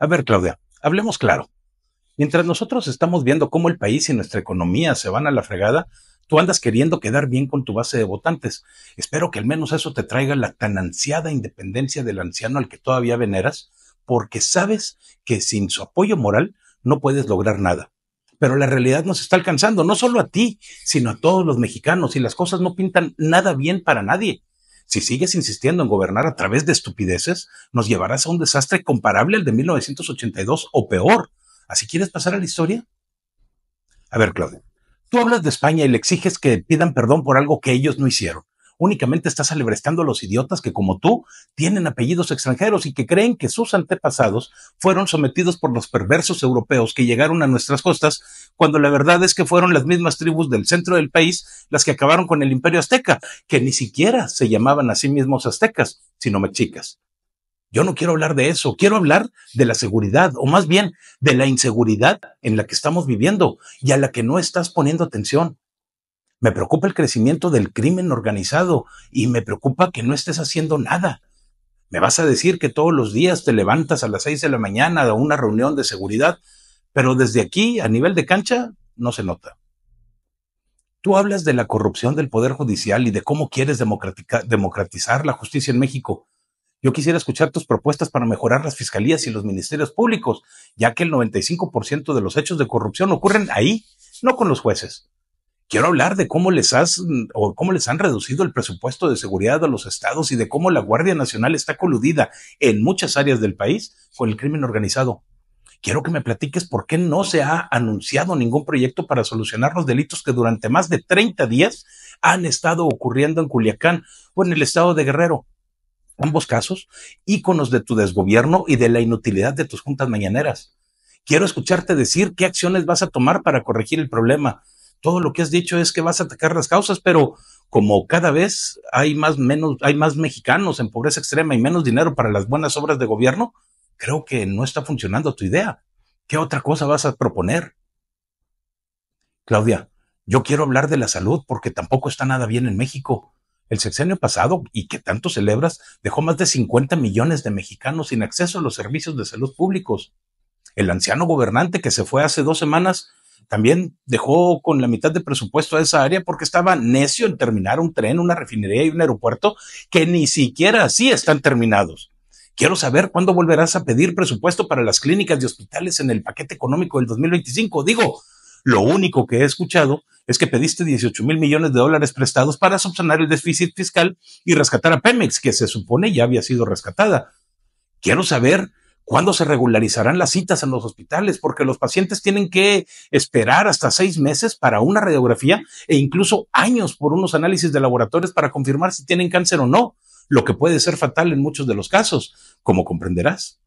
A ver, Claudia, hablemos claro. Mientras nosotros estamos viendo cómo el país y nuestra economía se van a la fregada, tú andas queriendo quedar bien con tu base de votantes. Espero que al menos eso te traiga la tan ansiada independencia del anciano al que todavía veneras, porque sabes que sin su apoyo moral no puedes lograr nada. Pero la realidad nos está alcanzando, no solo a ti, sino a todos los mexicanos, y las cosas no pintan nada bien para nadie. Si sigues insistiendo en gobernar a través de estupideces, nos llevarás a un desastre comparable al de 1982 o peor. ¿Así quieres pasar a la historia? A ver, Claudio, tú hablas de España y le exiges que pidan perdón por algo que ellos no hicieron únicamente estás alebrestando a los idiotas que, como tú, tienen apellidos extranjeros y que creen que sus antepasados fueron sometidos por los perversos europeos que llegaron a nuestras costas, cuando la verdad es que fueron las mismas tribus del centro del país las que acabaron con el imperio azteca, que ni siquiera se llamaban a sí mismos aztecas, sino mexicas. Yo no quiero hablar de eso, quiero hablar de la seguridad, o más bien de la inseguridad en la que estamos viviendo y a la que no estás poniendo atención. Me preocupa el crecimiento del crimen organizado y me preocupa que no estés haciendo nada. Me vas a decir que todos los días te levantas a las seis de la mañana a una reunión de seguridad, pero desde aquí, a nivel de cancha, no se nota. Tú hablas de la corrupción del Poder Judicial y de cómo quieres democratizar la justicia en México. Yo quisiera escuchar tus propuestas para mejorar las fiscalías y los ministerios públicos, ya que el 95% de los hechos de corrupción ocurren ahí, no con los jueces. Quiero hablar de cómo les has mm, o cómo les han reducido el presupuesto de seguridad a los estados y de cómo la Guardia Nacional está coludida en muchas áreas del país con el crimen organizado. Quiero que me platiques por qué no se ha anunciado ningún proyecto para solucionar los delitos que durante más de 30 días han estado ocurriendo en Culiacán o en el estado de Guerrero. Ambos casos, íconos de tu desgobierno y de la inutilidad de tus juntas mañaneras. Quiero escucharte decir qué acciones vas a tomar para corregir el problema, todo lo que has dicho es que vas a atacar las causas, pero como cada vez hay más, menos, hay más mexicanos en pobreza extrema y menos dinero para las buenas obras de gobierno, creo que no está funcionando tu idea. ¿Qué otra cosa vas a proponer? Claudia, yo quiero hablar de la salud porque tampoco está nada bien en México. El sexenio pasado, y que tanto celebras, dejó más de 50 millones de mexicanos sin acceso a los servicios de salud públicos. El anciano gobernante que se fue hace dos semanas también dejó con la mitad de presupuesto a esa área porque estaba necio en terminar un tren, una refinería y un aeropuerto que ni siquiera así están terminados. Quiero saber cuándo volverás a pedir presupuesto para las clínicas y hospitales en el paquete económico del 2025. Digo, lo único que he escuchado es que pediste 18 mil millones de dólares prestados para subsanar el déficit fiscal y rescatar a Pemex, que se supone ya había sido rescatada. Quiero saber ¿Cuándo se regularizarán las citas en los hospitales? Porque los pacientes tienen que esperar hasta seis meses para una radiografía e incluso años por unos análisis de laboratorios para confirmar si tienen cáncer o no, lo que puede ser fatal en muchos de los casos, como comprenderás.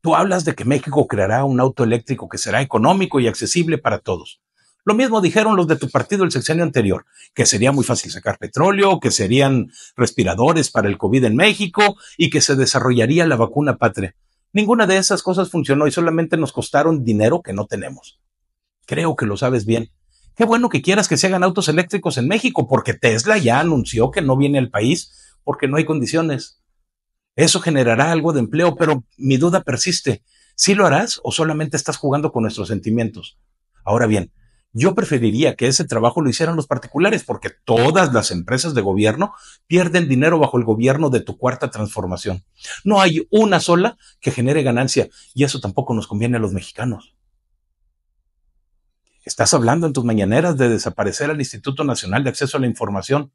Tú hablas de que México creará un auto eléctrico que será económico y accesible para todos. Lo mismo dijeron los de tu partido el sexenio anterior, que sería muy fácil sacar petróleo, que serían respiradores para el COVID en México y que se desarrollaría la vacuna patria. Ninguna de esas cosas funcionó y solamente nos costaron dinero que no tenemos. Creo que lo sabes bien. Qué bueno que quieras que se hagan autos eléctricos en México, porque Tesla ya anunció que no viene al país porque no hay condiciones. Eso generará algo de empleo, pero mi duda persiste. ¿Sí lo harás o solamente estás jugando con nuestros sentimientos? Ahora bien, yo preferiría que ese trabajo lo hicieran los particulares, porque todas las empresas de gobierno pierden dinero bajo el gobierno de tu cuarta transformación. No hay una sola que genere ganancia, y eso tampoco nos conviene a los mexicanos. Estás hablando en tus mañaneras de desaparecer al Instituto Nacional de Acceso a la Información.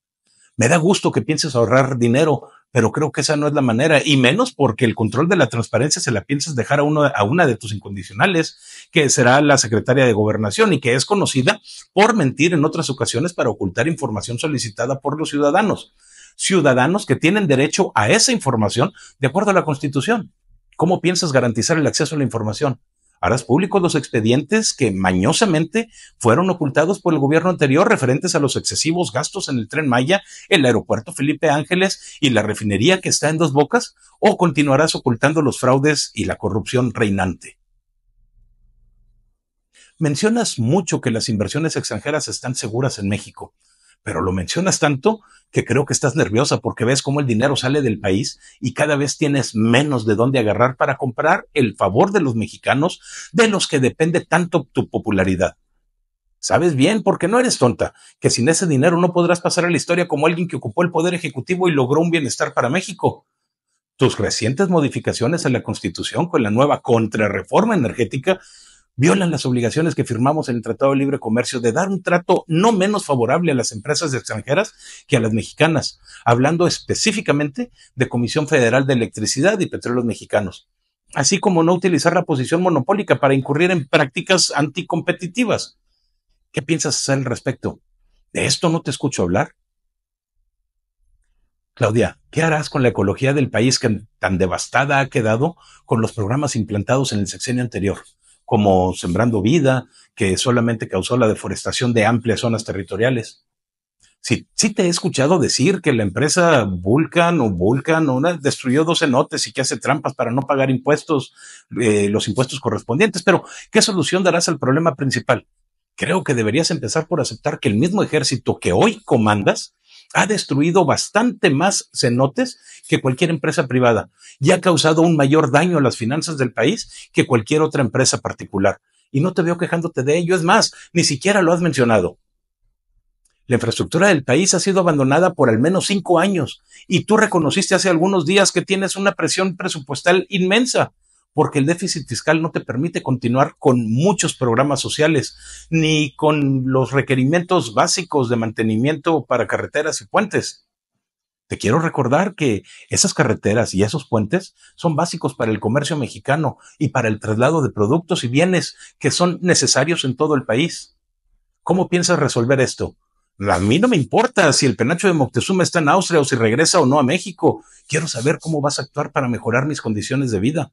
Me da gusto que pienses ahorrar dinero, pero creo que esa no es la manera, y menos porque el control de la transparencia se la piensas dejar a, uno, a una de tus incondicionales, que será la secretaria de gobernación y que es conocida por mentir en otras ocasiones para ocultar información solicitada por los ciudadanos, ciudadanos que tienen derecho a esa información de acuerdo a la Constitución. ¿Cómo piensas garantizar el acceso a la información? harás públicos los expedientes que mañosamente fueron ocultados por el gobierno anterior referentes a los excesivos gastos en el tren Maya, el aeropuerto Felipe Ángeles y la refinería que está en dos bocas, o continuarás ocultando los fraudes y la corrupción reinante. Mencionas mucho que las inversiones extranjeras están seguras en México pero lo mencionas tanto que creo que estás nerviosa porque ves cómo el dinero sale del país y cada vez tienes menos de dónde agarrar para comprar el favor de los mexicanos de los que depende tanto tu popularidad. Sabes bien, porque no eres tonta, que sin ese dinero no podrás pasar a la historia como alguien que ocupó el poder ejecutivo y logró un bienestar para México. Tus recientes modificaciones a la Constitución con la nueva contrarreforma energética violan las obligaciones que firmamos en el Tratado de Libre Comercio de dar un trato no menos favorable a las empresas extranjeras que a las mexicanas, hablando específicamente de Comisión Federal de Electricidad y Petróleos Mexicanos, así como no utilizar la posición monopólica para incurrir en prácticas anticompetitivas. ¿Qué piensas hacer al respecto? De esto no te escucho hablar. Claudia, ¿qué harás con la ecología del país que tan devastada ha quedado con los programas implantados en el sexenio anterior? como Sembrando Vida, que solamente causó la deforestación de amplias zonas territoriales. Sí, sí te he escuchado decir que la empresa Vulcan o Vulcan una, destruyó 12 notes y que hace trampas para no pagar impuestos, eh, los impuestos correspondientes, pero ¿qué solución darás al problema principal? Creo que deberías empezar por aceptar que el mismo ejército que hoy comandas ha destruido bastante más cenotes que cualquier empresa privada y ha causado un mayor daño a las finanzas del país que cualquier otra empresa particular. Y no te veo quejándote de ello, es más, ni siquiera lo has mencionado. La infraestructura del país ha sido abandonada por al menos cinco años y tú reconociste hace algunos días que tienes una presión presupuestal inmensa porque el déficit fiscal no te permite continuar con muchos programas sociales, ni con los requerimientos básicos de mantenimiento para carreteras y puentes. Te quiero recordar que esas carreteras y esos puentes son básicos para el comercio mexicano y para el traslado de productos y bienes que son necesarios en todo el país. ¿Cómo piensas resolver esto? A mí no me importa si el penacho de Moctezuma está en Austria o si regresa o no a México. Quiero saber cómo vas a actuar para mejorar mis condiciones de vida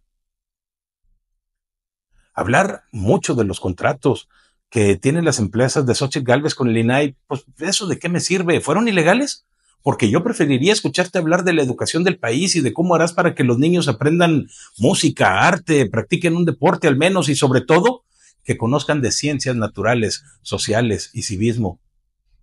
hablar mucho de los contratos que tienen las empresas de Xochitl Galvez con el INAI, pues eso de qué me sirve, ¿fueron ilegales? Porque yo preferiría escucharte hablar de la educación del país y de cómo harás para que los niños aprendan música, arte, practiquen un deporte al menos y sobre todo que conozcan de ciencias naturales, sociales y civismo.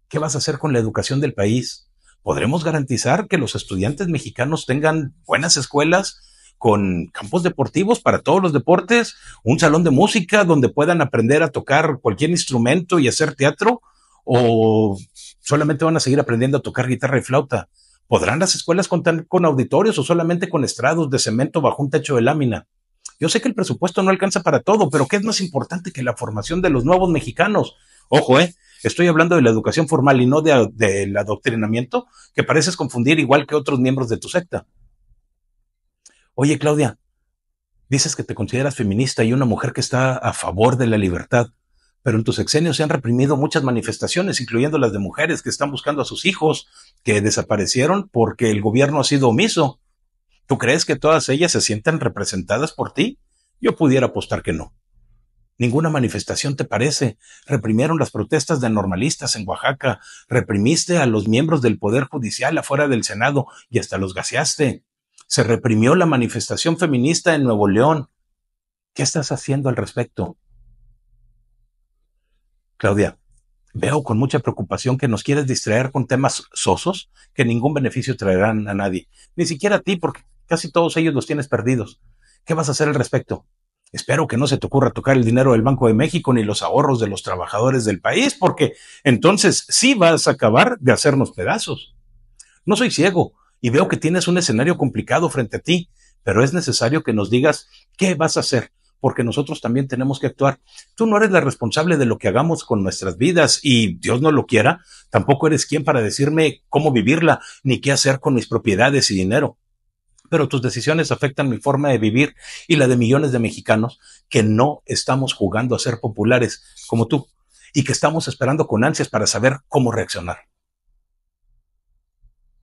¿Qué vas a hacer con la educación del país? ¿Podremos garantizar que los estudiantes mexicanos tengan buenas escuelas, con campos deportivos para todos los deportes, un salón de música donde puedan aprender a tocar cualquier instrumento y hacer teatro, o solamente van a seguir aprendiendo a tocar guitarra y flauta. ¿Podrán las escuelas contar con auditorios o solamente con estrados de cemento bajo un techo de lámina? Yo sé que el presupuesto no alcanza para todo, pero ¿qué es más importante que la formación de los nuevos mexicanos? Ojo, ¿eh? estoy hablando de la educación formal y no del adoctrinamiento, que pareces confundir igual que otros miembros de tu secta oye Claudia, dices que te consideras feminista y una mujer que está a favor de la libertad, pero en tus exenios se han reprimido muchas manifestaciones, incluyendo las de mujeres que están buscando a sus hijos, que desaparecieron porque el gobierno ha sido omiso. ¿Tú crees que todas ellas se sientan representadas por ti? Yo pudiera apostar que no. Ninguna manifestación te parece. Reprimieron las protestas de normalistas en Oaxaca, reprimiste a los miembros del Poder Judicial afuera del Senado y hasta los gaseaste se reprimió la manifestación feminista en Nuevo León. ¿Qué estás haciendo al respecto? Claudia, veo con mucha preocupación que nos quieres distraer con temas sosos que ningún beneficio traerán a nadie, ni siquiera a ti, porque casi todos ellos los tienes perdidos. ¿Qué vas a hacer al respecto? Espero que no se te ocurra tocar el dinero del Banco de México ni los ahorros de los trabajadores del país, porque entonces sí vas a acabar de hacernos pedazos. No soy ciego, y veo que tienes un escenario complicado frente a ti, pero es necesario que nos digas qué vas a hacer, porque nosotros también tenemos que actuar. Tú no eres la responsable de lo que hagamos con nuestras vidas y Dios no lo quiera, tampoco eres quien para decirme cómo vivirla, ni qué hacer con mis propiedades y dinero. Pero tus decisiones afectan mi forma de vivir y la de millones de mexicanos que no estamos jugando a ser populares como tú y que estamos esperando con ansias para saber cómo reaccionar.